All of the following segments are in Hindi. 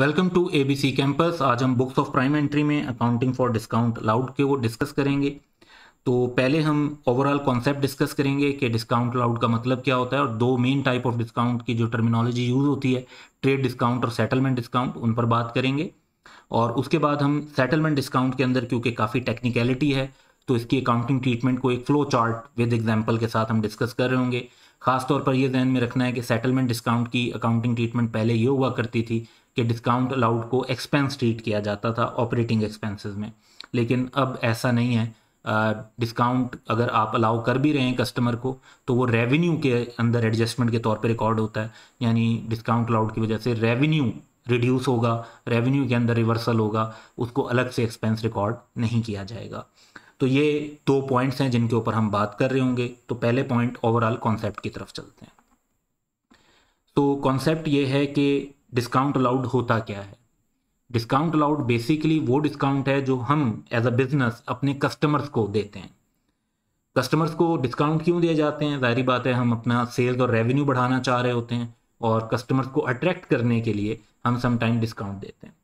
welcome to A B C campus आज हम बुक्स ऑफ प्राइम एंट्री में अकाउंटिंग फॉर डिस्काउंट अलाउड के वो डिस्कस करेंगे तो पहले हम ओवरऑल कॉन्सेप्ट डिस्कस करेंगे कि डिस्काउंट अलाउड का मतलब क्या होता है और दो मेन टाइप ऑफ डिस्काउंट की जो टर्मिनोलॉजी यूज़ होती है ट्रेड डिस्काउंट और सेटलमेंट डिस्काउंट उन पर बात करेंगे और उसके बाद हम सेटलमेंट डिस्काउंट के अंदर क्योंकि काफ़ी टेक्निकलिटी है तो इसकी अकाउंटिंग ट्रीटमेंट को एक फ्लो चार्ट विद एग्जाम्पल के साथ हम डिस्कस कर रहे होंगे खासतौर पर यह जहन में रखना है कि सेटलमेंट डिस्काउंट की अकाउंटिंग ट्रीटमेंट पहले ये हुआ करती थी कि डिस्काउंट अलाउड को एक्सपेंस ट्रीट किया जाता था ऑपरेटिंग एक्सपेंसेस में लेकिन अब ऐसा नहीं है डिस्काउंट uh, अगर आप अलाउ कर भी रहे हैं कस्टमर को तो वो रेवेन्यू के अंदर एडजस्टमेंट के तौर पे रिकॉर्ड होता है यानी डिस्काउंट अलाउड की वजह से रेवेन्यू रिड्यूस होगा रेवेन्यू के अंदर रिवर्सल होगा उसको अलग से एक्सपेंस रिकॉर्ड नहीं किया जाएगा तो ये दो पॉइंट्स हैं जिनके ऊपर हम बात कर रहे होंगे तो पहले पॉइंट ओवरऑल कॉन्सेप्ट की तरफ चलते हैं तो कॉन्सेप्ट ये है कि डिस्काउंट अलाउड होता क्या है डिस्काउंट अलाउड बेसिकली वो डिस्काउंट है जो हम एज अ बिजनेस अपने कस्टमर्स को देते हैं कस्टमर्स को डिस्काउंट क्यों दिए जाते हैं जाहिर बात है हम अपना सेल्स और रेवेन्यू बढ़ाना चाह रहे होते हैं और कस्टमर्स को अट्रैक्ट करने के लिए हम समाइम डिस्काउंट देते हैं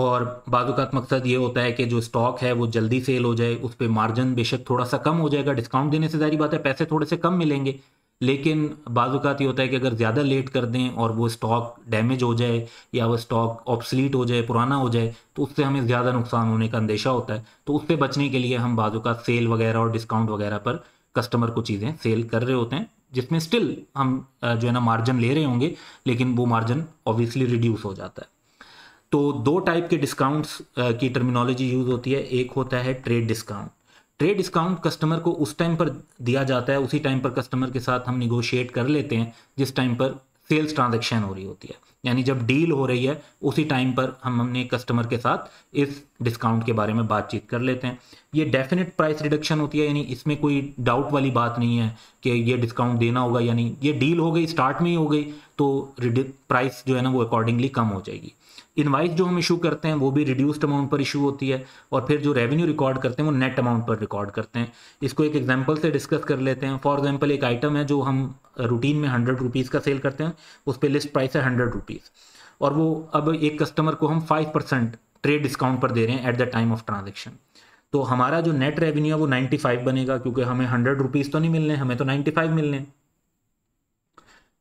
और बाज़ात मकसद ये होता है कि जो स्टॉक है वो जल्दी सेल हो जाए उस पर मार्जिन बेशक थोड़ा सा कम हो जाएगा डिस्काउंट देने से जारी बात है पैसे थोड़े से कम मिलेंगे लेकिन बाज़ात ये होता है कि अगर ज़्यादा लेट कर दें और वो स्टॉक डैमेज हो जाए या वो स्टॉक ऑप्सलीट हो जाए पुराना हो जाए तो उससे हमें ज़्यादा नुकसान होने का अंदेशा होता है तो उससे बचने के लिए हम बाज़ात सेल वगैरह और डिस्काउंट वगैरह पर कस्टमर को चीज़ें सेल कर रहे होते हैं जिसमें स्टिल हम जो है ना मार्जिन ले रहे होंगे लेकिन वो मार्जिन ऑब्वियसली रिड्यूस हो जाता है तो दो टाइप के डिस्काउंट्स की टर्मिनोलॉजी यूज़ होती है एक होता है trade discount trade discount customer को उस टाइम पर दिया जाता है उसी टाइम पर कस्टमर के साथ हम निगोशिएट कर लेते हैं जिस टाइम पर सेल्स ट्रांजेक्शन हो रही होती है यानी जब डील हो रही है उसी टाइम पर हम हमने कस्टमर के साथ इस डिस्काउंट के बारे में बातचीत कर लेते हैं ये डेफिनेट प्राइस रिडक्शन होती है यानी इसमें कोई डाउट वाली बात नहीं है कि ये डिस्काउंट देना होगा यानी ये डील हो गई स्टार्ट में ही हो गई तो प्राइस जो है ना वो अकॉर्डिंगली कम हो जाएगी इनवाइस जो हम इशू करते हैं वो भी रिड्यूस्ड अमाउंट पर इशू होती है और फिर जो रेवेन्यू रिकॉर्ड करते हैं वो नेट अमाउंट पर रिकॉर्ड करते हैं इसको एक एग्जाम्पल से डिस्कस कर लेते हैं फॉर एग्जाम्पल एक आइटम है जो हम रूटीन में हंड्रेड रुपीज़ का सेल करते हैं उस पर लिस्ट प्राइस है हंड्रेड रुपीज़ और वो अब एक कस्टमर को हम फाइव परसेंट ट्रेड डिस्काउंट पर दे रहे हैं at the time of transaction तो हमारा जो नेट रेवेन्यू है वो फाइव बनेगा क्योंकि हमें हंड्रेड रुपीज़ तो नहीं मिलने हमें तो फाइव मिलने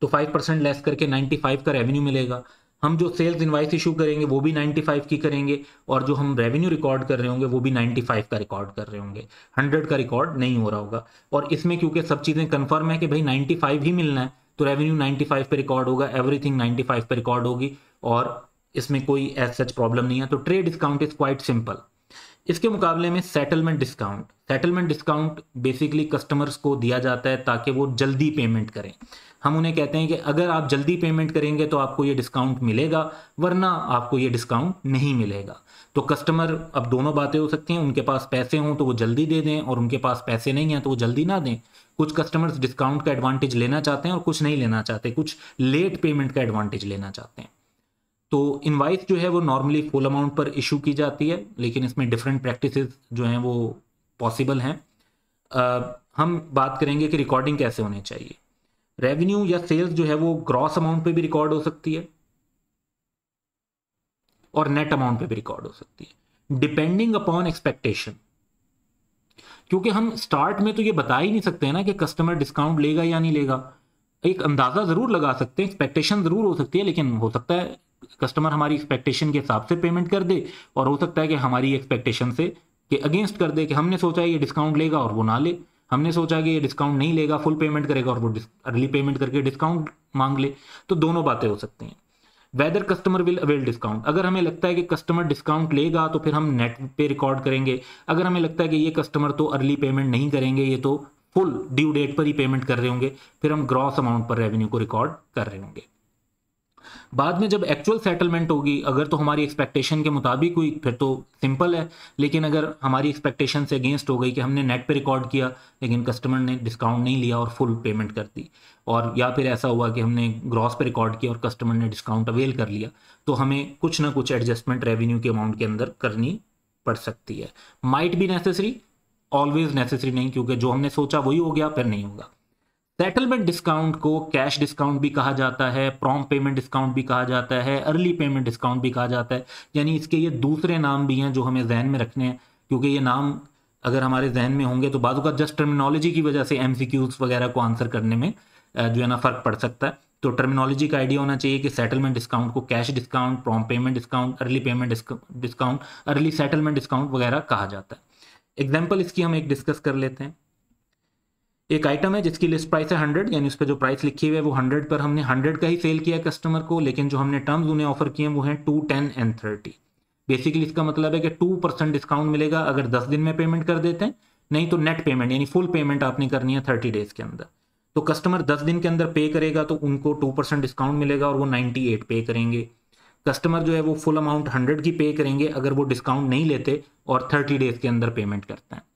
तो फाइव परसेंट लेस करके फाइव का रेवेन्यू मिलेगा हम जो सेल्स इन्वाइस इशू करेंगे वो भी 95 की करेंगे और जो हम रेवेन्यू रिकॉर्ड कर रहे होंगे वो भी 95 का रिकॉर्ड कर रहे होंगे 100 का रिकॉर्ड नहीं हो रहा होगा और इसमें क्योंकि सब चीज़ें कंफर्म है कि भाई 95 ही मिलना है तो रेवेन्यू 95 पे रिकॉर्ड होगा एवरीथिंग 95 पे रिकॉर्ड होगी और इसमें कोई एज सच प्रॉब्लम नहीं है तो trade discount is quite simple इसके मुकाबले में settlement discount settlement discount basically customers को दिया जाता है ताकि वो जल्दी पेमेंट करें हम उन्हें कहते हैं कि अगर आप जल्दी पेमेंट करेंगे तो आपको ये डिस्काउंट मिलेगा वरना आपको ये डिस्काउंट नहीं मिलेगा तो कस्टमर अब दोनों बातें हो सकती हैं उनके पास पैसे हों तो वो जल्दी दे दें और उनके पास पैसे नहीं हैं तो वो जल्दी ना दें कुछ कस्टमर्स डिस्काउंट का एडवांटेज लेना चाहते हैं और कुछ नहीं लेना चाहते कुछ लेट पेमेंट का एडवांटेज लेना चाहते हैं तो इनवाइस जो है वो नॉर्मली फुल अमाउंट पर इशू की जाती है लेकिन इसमें डिफरेंट प्रैक्टिस जो हैं वो पॉसिबल हैं हम बात करेंगे कि रिकॉर्डिंग कैसे होनी चाहिए रेवेन्यू या सेल्स जो है वो ग्रॉस अमाउंट पे भी रिकॉर्ड हो सकती है और नेट अमाउंट पे भी रिकॉर्ड हो सकती है डिपेंडिंग अपॉन एक्सपेक्टेशन क्योंकि हम स्टार्ट में तो ये बता ही नहीं सकते ना कि कस्टमर डिस्काउंट लेगा या नहीं लेगा एक अंदाज़ा ज़रूर लगा सकते हैं एक्सपेक्टेशन ज़रूर हो सकती है लेकिन हो सकता है कस्टमर हमारी एक्सपेक्टेशन के हिसाब से पेमेंट कर दे और हो सकता है कि हमारी एक्सपेक्टेशन से कि अगेंस्ट कर दे कि हमने सोचा ये डिस्काउंट लेगा और वो ना ले हमने सोचा कि ये डिस्काउंट नहीं लेगा फुल पेमेंट करेगा और वो अर्ली पेमेंट करके डिस्काउंट मांग ले तो दोनों बातें हो सकती हैं whether customer will avail discount अगर हमें लगता है कि कस्टमर डिस्काउंट लेगा तो फिर हम नेट पे रिकॉर्ड करेंगे अगर हमें लगता है कि ये कस्टमर तो अर्ली पेमेंट नहीं करेंगे ये तो फुल ड्यू डेट पर ही पेमेंट कर रहे होंगे फिर हम ग्रॉस अमाउंट पर रेवेन्यू को रिकॉर्ड कर रहे होंगे बाद में जब एक्चुअल सेटलमेंट होगी अगर तो हमारी एक्सपेक्टेशन के मुताबिक हुई फिर तो सिंपल है लेकिन अगर हमारी एक्सपेक्टेशन से अगेंस्ट हो गई कि हमने नेट पे रिकॉर्ड किया लेकिन कस्टमर ने डिस्काउंट नहीं लिया और फुल पेमेंट कर दी और या फिर ऐसा हुआ कि हमने ग्रॉस पे रिकॉर्ड किया और कस्टमर ने डिस्काउंट अवेल कर लिया तो हमें कुछ ना कुछ एडजस्टमेंट रेवेन्यू के अमाउंट के अंदर करनी पड़ सकती है माइट भी नेसेसरी ऑलवेज नेसेसरी नहीं क्योंकि जो हमने सोचा वही हो गया फिर नहीं होगा सेटलमेंट डिस्काउंट को कैश डिस्काउंट भी कहा जाता है प्रॉम पेमेंट डिस्काउंट भी कहा जाता है अर्ली पेमेंट डिस्काउंट भी कहा जाता है यानी इसके ये दूसरे नाम भी हैं जो हमें जहन में रखने हैं क्योंकि ये नाम अगर हमारे जहन में होंगे तो बाजू का जस्ट टर्मिनोलॉजी की वजह से एम वगैरह को आंसर करने में जो है ना फ़र्क पड़ सकता है तो टर्मिनोलॉजी का आइडिया होना चाहिए कि सेटलमेंट डिस्काउंट को cash discount prompt payment discount early payment discount early settlement discount वगैरह कहा जाता है एग्जाम्पल इसकी हम एक डिस्कस कर लेते हैं एक आइटम है जिसकी लिस्ट प्राइस है हंड्रेड यानी उस पर जो प्राइस लिखी हुई है वो हंड्रेड पर हमने हंड्रेड का ही सेल किया कस्टमर को लेकिन जो हमने टर्म्स उन्हें ऑफर किए हैं वो हैं two ten and thirty basically इसका मतलब है कि टू परसेंट डिस्काउंट मिलेगा अगर दस दिन में पेमेंट कर देते हैं नहीं तो नेट पेमेंट यानी फुल पेमेंट आपने करनी है थर्टी डेज के अंदर तो कस्टमर दस दिन के अंदर पे करेगा तो उनको टू परसेंट डिस्काउंट मिलेगा और वो नाइन्टी एट पे करेंगे कस्टमर जो है वो फुल अमाउंट हंड्रेड की पे करेंगे अगर वो डिस्काउंट नहीं लेते और थर्टी डेज के अंदर पेमेंट करते हैं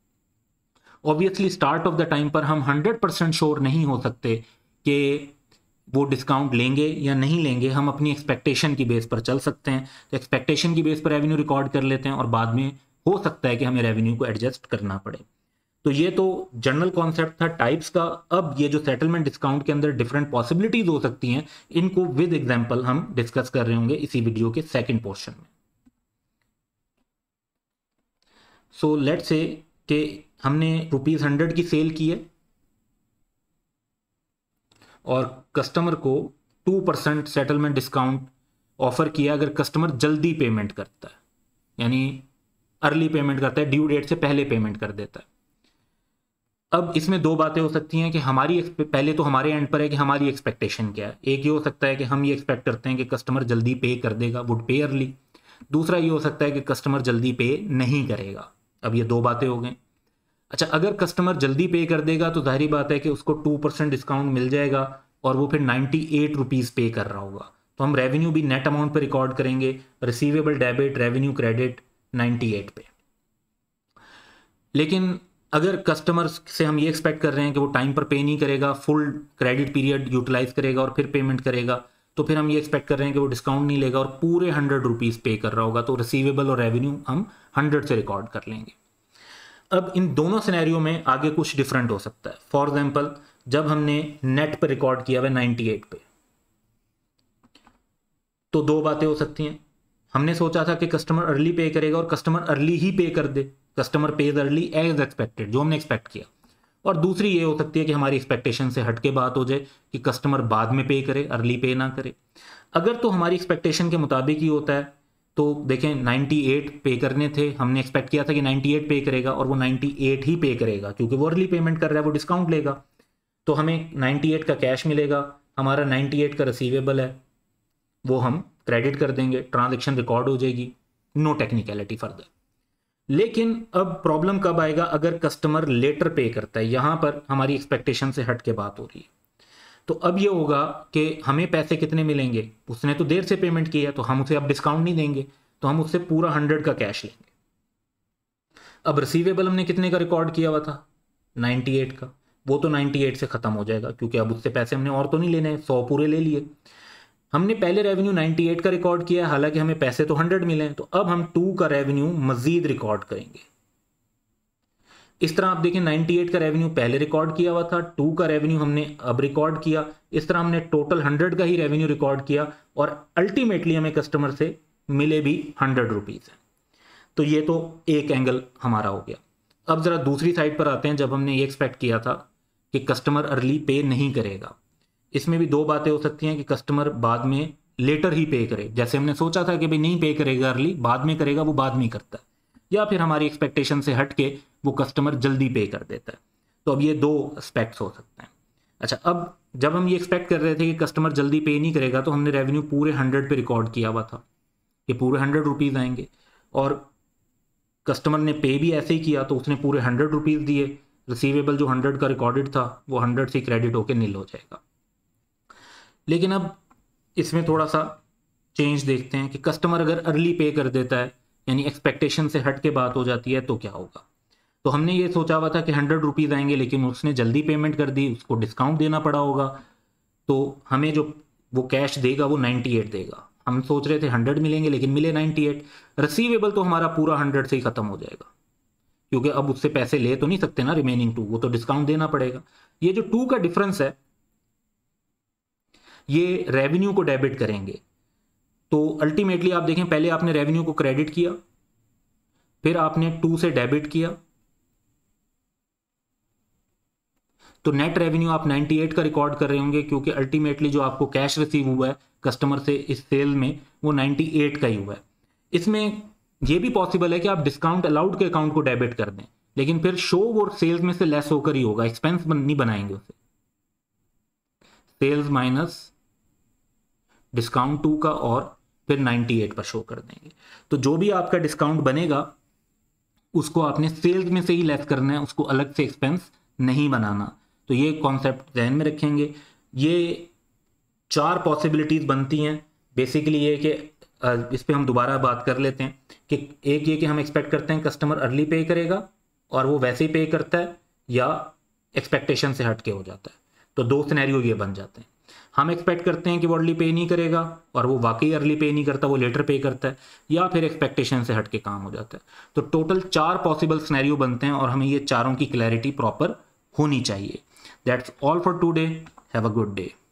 obviously start of the time पर हम हंड्रेड परसेंट श्योर नहीं हो सकते कि वो डिस्काउंट लेंगे या नहीं लेंगे हम अपनी एक्सपेक्टेशन की बेस पर चल सकते हैं तो एक्सपेक्टेशन की बेस पर रेवेन्यू रिकॉर्ड कर लेते हैं और बाद में हो सकता है कि हमें रेवेन्यू को एडजस्ट करना पड़े तो ये तो जनरल कॉन्सेप्ट था टाइप्स का अब ये जो सेटलमेंट डिस्काउंट के अंदर डिफरेंट पॉसिबिलिटीज हो सकती हैं इनको विद एग्जाम्पल हम डिस्कस कर रहे होंगे इसी वीडियो के सेकेंड पोर्शन में सो लेट से कि हमने रुपीज़ हंड्रेड की सेल की है और कस्टमर को two percent settlement discount offer किया अगर कस्टमर जल्दी पेमेंट करता है यानी अर्ली पेमेंट करता है ड्यू डेट से पहले पेमेंट कर देता है अब इसमें दो बातें हो सकती हैं कि हमारी पहले तो हमारे एंड पर है कि हमारी एक्सपेक्टेशन क्या है एक ये हो सकता है कि हम ये एक्सपेक्ट करते हैं कि कस्टमर जल्दी पे कर देगा वुड पे अर्ली दूसरा ये हो सकता है कि कस्टमर जल्दी पे नहीं करेगा अब ये दो बातें हो गई अच्छा अगर कस्टमर जल्दी पे कर देगा तो जाहरी बात है कि उसको टू परसेंट डिस्काउंट मिल जाएगा और वो फिर नाइन्टी एट रुपीज़ पे कर रहा होगा तो हम रेवेन्यू भी नेट अमाउंट पर रिकॉर्ड करेंगे receivable debit revenue credit ninety eight पे लेकिन अगर कस्टमर से हम ये एक्सपेक्ट कर रहे हैं कि वो टाइम पर पे नहीं करेगा फुल क्रेडिट पीरियड यूटिलाइज करेगा और फिर पेमेंट करेगा तो फिर हम ये एक्सपेक्ट कर रहे हैं कि वो डिस्काउंट नहीं लेगा और पूरे हंड्रेड रुपीज़ पे कर रहा होगा तो रिसीवेबल और रेवेन्यू हम हंड्रेड से रिकॉर्ड कर लेंगे अब इन दोनों सिनेरियो में आगे कुछ डिफरेंट हो सकता है फॉर एग्जाम्पल जब हमने नेट पर रिकॉर्ड किया हुआ नाइनटी एट पे तो दो बातें हो सकती हैं हमने सोचा था कि कस्टमर अर्ली पे करेगा और कस्टमर अर्ली ही पे कर दे customer pays early as expected जो हमने एक्सपेक्ट किया और दूसरी ये हो सकती है कि हमारी एक्सपेक्टेशन से हट के बात हो जाए कि कस्टमर बाद में पे करे अर्ली पे ना करे अगर तो हमारी एक्सपेक्टेशन के मुताबिक ही होता है तो देखें 98 पे करने थे हमने एक्सपेक्ट किया था कि 98 पे करेगा और वो 98 ही पे करेगा क्योंकि वो अर्ली पेमेंट कर रहा है वो डिस्काउंट लेगा तो हमें 98 का कैश मिलेगा हमारा 98 का रिसीवेबल है वो हम क्रेडिट कर देंगे ट्रांजेक्शन रिकॉर्ड हो जाएगी नो टेक्निकलिटी फर्दर लेकिन अब प्रॉब्लम कब आएगा अगर कस्टमर लेटर पे करता है यहां पर हमारी एक्सपेक्टेशन से हट के बात हो रही है तो अब ये होगा कि हमें पैसे कितने मिलेंगे उसने तो देर से पेमेंट किया तो हम उसे अब डिस्काउंट नहीं देंगे तो हम उससे पूरा हंड्रेड का कैश लेंगे अब रिसीवेबल हमने कितने का रिकॉर्ड किया हुआ था 98 का वो तो 98 से ख़त्म हो जाएगा क्योंकि अब उससे पैसे हमने और तो नहीं लेने सौ पूरे ले लिए हमने पहले रेवेन्यू 98 का रिकॉर्ड किया हालांकि हमें पैसे तो 100 मिले तो अब हम टू का रेवेन्यू मजीद रिकॉर्ड करेंगे इस तरह आप देखें 98 का रेवेन्यू पहले रिकॉर्ड किया हुआ था टू का रेवेन्यू हमने अब रिकॉर्ड किया इस तरह हमने टोटल 100 का ही रेवेन्यू रिकॉर्ड किया और अल्टीमेटली हमें कस्टमर से मिले भी हंड्रेड रुपीज़ तो ये तो एक एंगल हमारा हो गया अब ज़रा दूसरी साइड पर आते हैं जब हमने ये एक्सपेक्ट किया था कि कस्टमर अर्ली पे नहीं करेगा इसमें भी दो बातें हो सकती हैं कि कस्टमर बाद में लेटर ही पे करे जैसे हमने सोचा था कि भाई नहीं पे करेगा अर्ली बाद में करेगा वो बाद में करता है या फिर हमारी एक्सपेक्टेशन से हट के वो कस्टमर जल्दी पे कर देता है तो अब ये दो एस्पेक्ट्स हो सकते हैं अच्छा अब जब हम ये एक्सपेक्ट कर रहे थे कि कस्टमर जल्दी पे नहीं करेगा तो हमने रेवेन्यू पूरे हंड्रेड पे रिकॉर्ड किया हुआ था कि पूरे हंड्रेड रुपीज़ आएंगे और कस्टमर ने पे भी ऐसे ही किया तो उसने पूरे हंड्रेड रुपीज़ दिए रिसीवेबल जो हंड्रेड का रिकॉर्डेड था वो हंड्रेड से क्रेडिट होकर नील हो जाएगा लेकिन अब इसमें थोड़ा सा चेंज देखते हैं कि कस्टमर अगर अर्ली पे कर देता है यानी एक्सपेक्टेशन से हट के बात हो जाती है तो क्या होगा तो हमने ये सोचा हुआ था कि हंड्रेड रुपीज़ आएंगे लेकिन उसने जल्दी पेमेंट कर दी उसको डिस्काउंट देना पड़ा होगा तो हमें जो वो कैश देगा वो नाइन्टी एट देगा हम सोच रहे थे हंड्रेड मिलेंगे लेकिन मिले नाइन्टी एट रिसीवेबल तो हमारा पूरा हंड्रेड से ही ख़त्म हो जाएगा क्योंकि अब उससे पैसे ले तो नहीं सकते ना रिमेनिंग टू वो तो डिस्काउंट देना पड़ेगा ये जो टू का डिफरेंस है ये रेवेन्यू को डेबिट करेंगे तो अल्टीमेटली आप देखें पहले आपने रेवेन्यू को क्रेडिट किया फिर आपने टू से डेबिट किया तो नेट रेवेन्यू आप 98 का रिकॉर्ड कर रहे होंगे क्योंकि अल्टीमेटली जो आपको कैश रिसीव हुआ है कस्टमर से इस सेल में वो 98 का ही हुआ है इसमें ये भी पॉसिबल है कि आप डिस्काउंट अलाउड के अकाउंट को डेबिट कर दें लेकिन फिर शो और सेल्स में से लेस होकर ही होगा एक्सपेंस नहीं बनाएंगे उसे सेल्स माइनस डिस्काउंट टू का और फिर 98 पर शो कर देंगे तो जो भी आपका डिस्काउंट बनेगा उसको आपने सेल्स में से ही लेस करना है उसको अलग से एक्सपेंस नहीं बनाना तो ये कॉन्सेप्ट जहन में रखेंगे ये चार पॉसिबिलिटीज़ बनती हैं बेसिकली ये कि इस पर हम दोबारा बात कर लेते हैं कि एक ये कि हम एक्सपेक्ट करते हैं कस्टमर अर्ली पे करेगा और वो वैसे ही पे करता है या एक्सपेक्टेशन से हट के हो जाता है तो दो सिनेरियो ये बन जाते हैं हम एक्सपेक्ट करते हैं कि वो अर्ली पे नहीं करेगा और वो वाकई अर्ली पे नहीं करता वो लेटर पे करता है या फिर एक्सपेक्टेशन से हट के काम हो जाता है तो टोटल चार पॉसिबल स्नैरियो बनते हैं और हमें ये चारों की क्लैरिटी प्रॉपर होनी चाहिए that's all for today have a good day